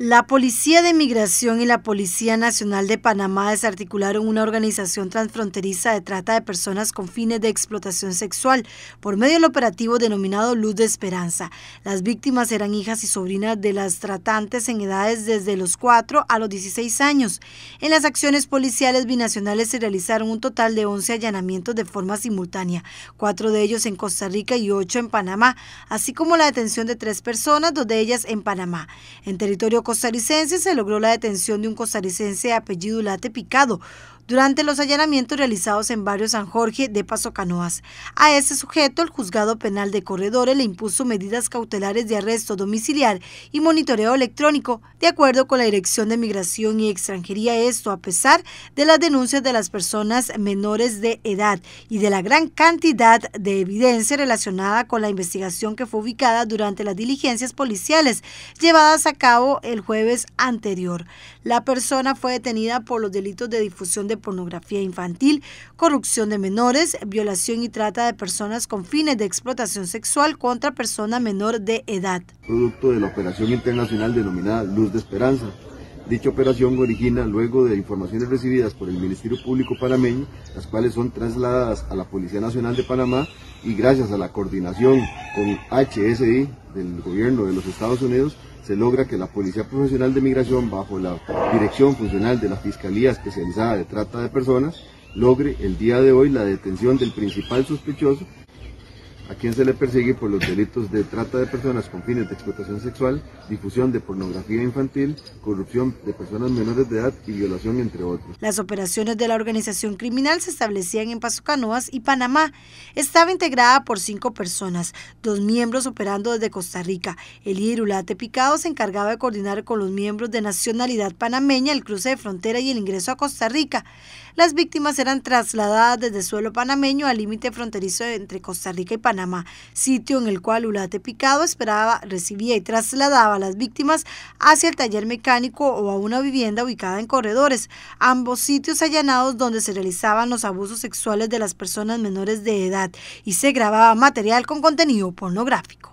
La Policía de Migración y la Policía Nacional de Panamá desarticularon una organización transfronteriza de trata de personas con fines de explotación sexual por medio del operativo denominado Luz de Esperanza. Las víctimas eran hijas y sobrinas de las tratantes en edades desde los 4 a los 16 años. En las acciones policiales binacionales se realizaron un total de 11 allanamientos de forma simultánea, cuatro de ellos en Costa Rica y ocho en Panamá, así como la detención de tres personas, dos de ellas en Panamá. En territorio costarricense se logró la detención de un costarricense de apellido Late Picado durante los allanamientos realizados en barrio San Jorge de Paso Canoas. A ese sujeto, el juzgado penal de Corredores le impuso medidas cautelares de arresto domiciliar y monitoreo electrónico, de acuerdo con la Dirección de Migración y Extranjería, esto a pesar de las denuncias de las personas menores de edad y de la gran cantidad de evidencia relacionada con la investigación que fue ubicada durante las diligencias policiales llevadas a cabo el jueves anterior. La persona fue detenida por los delitos de difusión de pornografía infantil, corrupción de menores, violación y trata de personas con fines de explotación sexual contra persona menor de edad. Producto de la operación internacional denominada Luz de Esperanza, Dicha operación origina luego de informaciones recibidas por el Ministerio Público panameño, las cuales son trasladadas a la Policía Nacional de Panamá y gracias a la coordinación con HSI del gobierno de los Estados Unidos, se logra que la Policía Profesional de Migración, bajo la dirección funcional de la Fiscalía Especializada de Trata de Personas, logre el día de hoy la detención del principal sospechoso a quien se le persigue por los delitos de trata de personas con fines de explotación sexual, difusión de pornografía infantil, corrupción de personas menores de edad y violación, entre otros. Las operaciones de la organización criminal se establecían en Paso Canoas y Panamá. Estaba integrada por cinco personas, dos miembros operando desde Costa Rica. El Ulate Picado se encargaba de coordinar con los miembros de nacionalidad panameña el cruce de frontera y el ingreso a Costa Rica. Las víctimas eran trasladadas desde suelo panameño al límite fronterizo entre Costa Rica y Panamá sitio en el cual Ulate Picado esperaba, recibía y trasladaba a las víctimas hacia el taller mecánico o a una vivienda ubicada en corredores, ambos sitios allanados donde se realizaban los abusos sexuales de las personas menores de edad y se grababa material con contenido pornográfico.